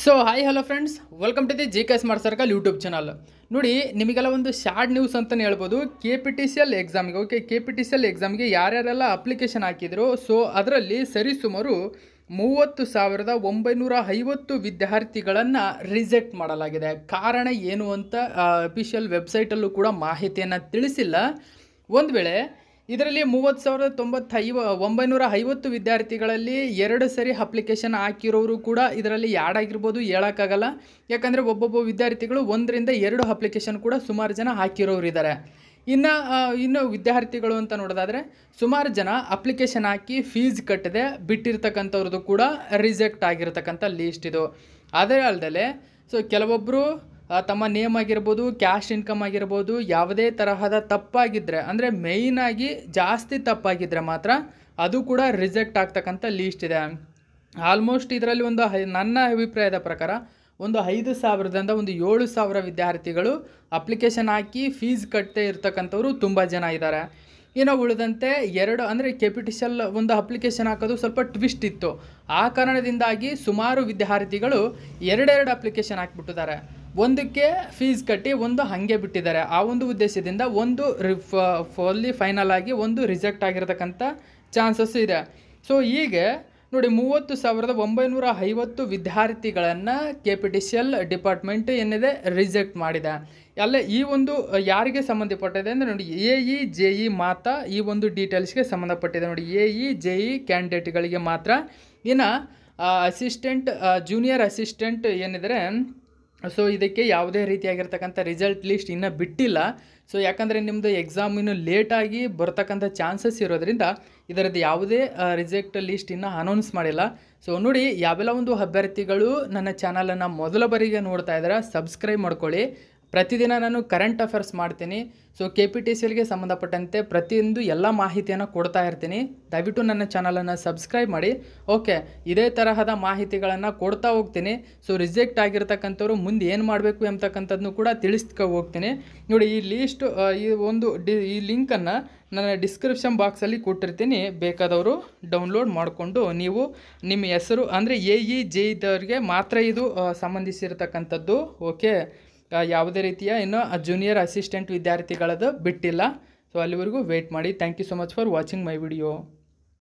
so hi hello friends welcome to the G K smart circle YouTube channel ನೋಡಿ ನಿಮಗೆಲ್ಲ ಒಂದು short news ಅಂತಲೇ ಹೇಳ್ಬೋದು K P T C L ಎಕ್ಸಾಮಿಗೆ okay K P T C L ಎಕ್ಸಾಮ್ಗೆ ಯಾರ್ಯಾರೆಲ್ಲ application ಹಾಕಿದ್ರು ಸೊ ಅದರಲ್ಲಿ ಸರಿಸುಮಾರು ಮೂವತ್ತು ಸಾವಿರದ ಒಂಬೈನೂರ ಐವತ್ತು ವಿದ್ಯಾರ್ಥಿಗಳನ್ನು ರಿಜೆಕ್ಟ್ ಮಾಡಲಾಗಿದೆ ಕಾರಣ ಏನು ಅಂತ ಅಫಿಷಿಯಲ್ ವೆಬ್ಸೈಟಲ್ಲೂ ಕೂಡ ಮಾಹಿತಿಯನ್ನು ತಿಳಿಸಿಲ್ಲ ಒಂದು ವೇಳೆ ಇದರಲ್ಲಿ ಮೂವತ್ತು ಸಾವಿರದ ತೊಂಬತ್ತೈವ ಒಂಬೈನೂರ ಐವತ್ತು ವಿದ್ಯಾರ್ಥಿಗಳಲ್ಲಿ ಎರಡು ಸರಿ ಅಪ್ಲಿಕೇಶನ್ ಹಾಕಿರೋರು ಕೂಡ ಇದರಲ್ಲಿ ಯಾಡಾಗಿರ್ಬೋದು ಹೇಳೋಕ್ಕಾಗಲ್ಲ ಯಾಕಂದರೆ ಒಬ್ಬೊಬ್ಬ ವಿದ್ಯಾರ್ಥಿಗಳು ಒಂದರಿಂದ ಎರಡು ಅಪ್ಲಿಕೇಶನ್ ಕೂಡ ಸುಮಾರು ಜನ ಹಾಕಿರೋರು ಇದ್ದಾರೆ ಇನ್ನು ಇನ್ನು ವಿದ್ಯಾರ್ಥಿಗಳು ಅಂತ ನೋಡೋದಾದರೆ ಸುಮಾರು ಜನ ಅಪ್ಲಿಕೇಶನ್ ಹಾಕಿ ಫೀಸ್ ಕಟ್ಟದೆ ಬಿಟ್ಟಿರ್ತಕ್ಕಂಥವ್ರದ್ದು ಕೂಡ ರಿಜೆಕ್ಟ್ ಆಗಿರ್ತಕ್ಕಂಥ ಲೀಸ್ಟ್ ಇದು ಅದೇ ಅಲ್ಲದೆ ಸೊ ಕೆಲವೊಬ್ಬರು ತಮ್ಮ ನೇಮ್ ಆಗಿರ್ಬೋದು ಕ್ಯಾಶ್ ಇನ್ಕಮ್ ಆಗಿರ್ಬೋದು ಯಾವುದೇ ತರಹದ ತಪ್ಪಾಗಿದ್ದರೆ ಅಂದರೆ ಮೇಯ್ನಾಗಿ ಜಾಸ್ತಿ ತಪ್ಪಾಗಿದ್ದರೆ ಮಾತ್ರ ಅದು ಕೂಡ ರಿಜೆಕ್ಟ್ ಆಗ್ತಕ್ಕಂಥ ಲೀಸ್ಟ್ ಇದೆ ಆಲ್ಮೋಸ್ಟ್ ಇದರಲ್ಲಿ ಒಂದು ನನ್ನ ಅಭಿಪ್ರಾಯದ ಪ್ರಕಾರ ಒಂದು ಐದು ಸಾವಿರದಿಂದ ಒಂದು ಏಳು ಸಾವಿರ ವಿದ್ಯಾರ್ಥಿಗಳು ಅಪ್ಲಿಕೇಶನ್ ಹಾಕಿ ಫೀಸ್ ಕಟ್ಟದೇ ಇರ್ತಕ್ಕಂಥವ್ರು ತುಂಬ ಜನ ಇದ್ದಾರೆ ಇನ್ನು ಉಳಿದಂತೆ ಎರಡು ಅಂದರೆ ಕೆಪಿಟಿಷಲ್ ಒಂದು ಅಪ್ಲಿಕೇಶನ್ ಹಾಕೋದು ಸ್ವಲ್ಪ ಟ್ವಿಸ್ಟ್ ಇತ್ತು ಆ ಕಾರಣದಿಂದಾಗಿ ಸುಮಾರು ವಿದ್ಯಾರ್ಥಿಗಳು ಎರಡೆರಡು ಅಪ್ಲಿಕೇಶನ್ ಹಾಕ್ಬಿಟ್ಟಿದ್ದಾರೆ ಒಂದಕ್ಕೆ ಫೀಸ್ ಕಟ್ಟಿ ಒಂದು ಹಾಗೆ ಬಿಟ್ಟಿದ್ದಾರೆ ಆ ಒಂದು ಉದ್ದೇಶದಿಂದ ಒಂದು ರಿಫ ಫುಲ್ಲಿ ಫೈನಲ್ ಆಗಿ ಒಂದು ರಿಜೆಕ್ಟ್ ಆಗಿರತಕ್ಕಂಥ ಚಾನ್ಸಸ್ ಇದೆ ಸೊ ಹೀಗೆ ನೋಡಿ ಮೂವತ್ತು ಸಾವಿರದ ಒಂಬೈನೂರ ಐವತ್ತು ವಿದ್ಯಾರ್ಥಿಗಳನ್ನು K P T C L department ಏನಿದೆ ರಿಜೆಕ್ಟ್ ಮಾಡಿದೆ ಅಲ್ಲೇ ಈ ಒಂದು ಯಾರಿಗೆ ಸಂಬಂಧಪಟ್ಟಿದೆ ಅಂದರೆ ನೋಡಿ ಎ ಇ ಜೆ ಇ ಮಾತಾ ಈ ಒಂದು ಡೀಟೇಲ್ಸ್ಗೆ ಸಂಬಂಧಪಟ್ಟಿದೆ ನೋಡಿ ಎ ಇ ಜೆ ಇ ಕ್ಯಾಂಡಿಡೇಟ್ಗಳಿಗೆ ಮಾತ್ರ ಇನ್ನು ಅಸಿಸ್ಟೆಂಟ್ ಜೂನಿಯರ್ ಅಸಿಸ್ಟೆಂಟ್ ಏನಿದ್ರೆ ಸೊ ಇದಕ್ಕೆ ಯಾವುದೇ ರೀತಿಯಾಗಿರ್ತಕ್ಕಂಥ ರಿಸಲ್ಟ್ ಲಿಸ್ಟ್ ಇನ್ನೂ ಬಿಟ್ಟಿಲ್ಲ ಸೊ ಯಾಕಂದರೆ ನಿಮ್ಮದು ಎಕ್ಸಾಮ್ ಇನ್ನೂ ಲೇಟಾಗಿ ಬರ್ತಕ್ಕಂಥ ಚಾನ್ಸಸ್ ಇರೋದ್ರಿಂದ ಇದರದ್ದು ಯಾವುದೇ ರಿಸಲ್ಟ್ ಲಿಸ್ಟ್ ಇನ್ನೂ ಅನೌನ್ಸ್ ಮಾಡಿಲ್ಲ ಸೊ ನೋಡಿ ಯಾವೆಲ್ಲ ಒಂದು ಅಭ್ಯರ್ಥಿಗಳು ನನ್ನ ಚಾನಲನ್ನು ಮೊದಲ ಬಾರಿಗೆ ನೋಡ್ತಾ ಇದ್ದಾರೆ ಸಬ್ಸ್ಕ್ರೈಬ್ ಮಾಡ್ಕೊಳ್ಳಿ ಪ್ರತಿದಿನ ನಾನು ಕರೆಂಟ್ ಅಫೇರ್ಸ್ ಮಾಡ್ತೀನಿ ಸೊ ಕೆ ಪಿ ಟಿ ಸಿಲ್ಗೆ ಸಂಬಂಧಪಟ್ಟಂತೆ ಪ್ರತಿಯೊಂದು ಎಲ್ಲ ಮಾಹಿತಿಯನ್ನು ಕೊಡ್ತಾ ಇರ್ತೀನಿ ದಯವಿಟ್ಟು ನನ್ನ ಚಾನಲನ್ನು ಸಬ್ಸ್ಕ್ರೈಬ್ ಮಾಡಿ ಓಕೆ ಇದೇ ತರಹದ ಮಾಹಿತಿಗಳನ್ನು ಕೊಡ್ತಾ ಹೋಗ್ತೀನಿ ಸೊ ರಿಜೆಕ್ಟ್ ಆಗಿರ್ತಕ್ಕಂಥವ್ರು ಮುಂದೆ ಏನು ಮಾಡಬೇಕು ಎಂಬತಕ್ಕಂಥದ್ದನ್ನು ಕೂಡ ತಿಳಿಸ್ಕೊ ಹೋಗ್ತೀನಿ ನೋಡಿ ಈ ಲೀಸ್ಟ್ ಈ ಒಂದು ಡಿ ಈ ಲಿಂಕನ್ನು ನನ್ನ ಡಿಸ್ಕ್ರಿಪ್ಷನ್ ಬಾಕ್ಸಲ್ಲಿ ಕೊಟ್ಟಿರ್ತೀನಿ ಬೇಕಾದವರು ಡೌನ್ಲೋಡ್ ಮಾಡಿಕೊಂಡು ನೀವು ನಿಮ್ಮ ಹೆಸರು ಅಂದರೆ ಎ ಇ e ಜೆ ಇದವ್ರಿಗೆ e ಮಾತ್ರ ಇದು ಸಂಬಂಧಿಸಿರ್ತಕ್ಕಂಥದ್ದು ಓಕೆ ಯಾವುದೇ ರೀತಿಯ ಇನ್ನು ಜೂನಿಯರ್ ಅಸಿಸ್ಟೆಂಟ್ ವಿದ್ಯಾರ್ಥಿಗಳದು ಬಿಟ್ಟಿಲ್ಲ ಸೊ ಅಲ್ಲಿವರೆಗೂ ವೇಟ್ ಮಾಡಿ thank you so much for watching my video